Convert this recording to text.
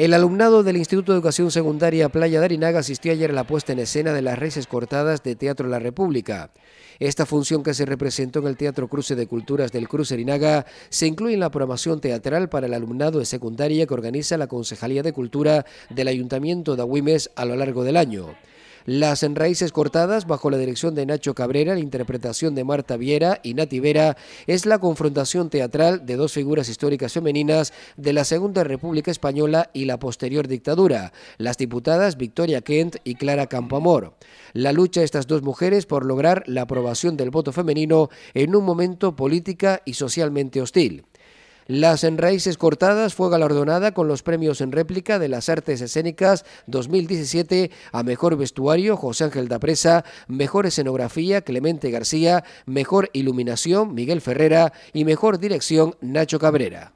El alumnado del Instituto de Educación Secundaria Playa de Arinaga asistió ayer a la puesta en escena de Las Reyes Cortadas de Teatro La República. Esta función que se representó en el Teatro Cruce de Culturas del Cruz Arinaga se incluye en la programación teatral para el alumnado de secundaria que organiza la Concejalía de Cultura del Ayuntamiento de Agüimes a lo largo del año. Las enraíces cortadas, bajo la dirección de Nacho Cabrera, la interpretación de Marta Viera y Nati Vera, es la confrontación teatral de dos figuras históricas femeninas de la Segunda República Española y la posterior dictadura, las diputadas Victoria Kent y Clara Campoamor. La lucha de estas dos mujeres por lograr la aprobación del voto femenino en un momento política y socialmente hostil. Las Enraíces Cortadas fue galardonada con los premios en réplica de las Artes Escénicas 2017 a Mejor Vestuario José Ángel Dapresa, Mejor Escenografía Clemente García, Mejor Iluminación Miguel Ferrera y Mejor Dirección Nacho Cabrera.